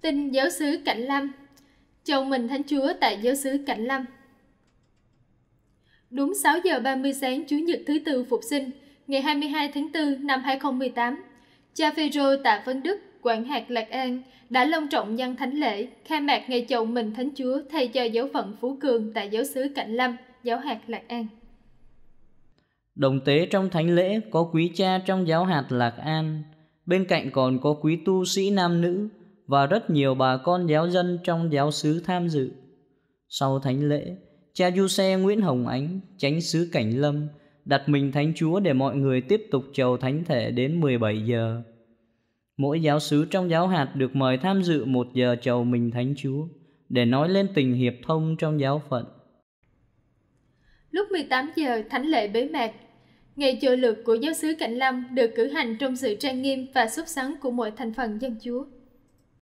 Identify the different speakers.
Speaker 1: Tin giáo sứ Cảnh Lâm Chồng mình Thánh Chúa tại giáo sứ Cảnh Lâm Đúng 6 giờ 30 sáng Chủ nhật thứ tư phục sinh, ngày 22 tháng 4 năm 2018, cha Phêrô Tạ Văn Đức, quản hạt Lạc An, đã long trọng nhân thánh lễ, khai mạc ngày chồng mình Thánh Chúa thay cho giáo phận Phú Cường tại giáo sứ Cảnh Lâm, giáo hạt Lạc An.
Speaker 2: Đồng tế trong thánh lễ có quý cha trong giáo hạt Lạc An, bên cạnh còn có quý tu sĩ nam nữ, và rất nhiều bà con giáo dân trong giáo xứ tham dự. Sau thánh lễ, cha Du Xe Nguyễn Hồng Ánh, chánh sứ Cảnh Lâm, đặt mình thánh chúa để mọi người tiếp tục chầu thánh thể đến 17 giờ. Mỗi giáo sứ trong giáo hạt được mời tham dự một giờ chầu mình thánh chúa để nói lên tình hiệp thông trong giáo phận.
Speaker 1: Lúc 18 giờ, thánh lễ bế mạc. Ngày chợ lượt của giáo sứ Cảnh Lâm được cử hành trong sự trang nghiêm và xuất sắn của mọi thành phần dân chúa.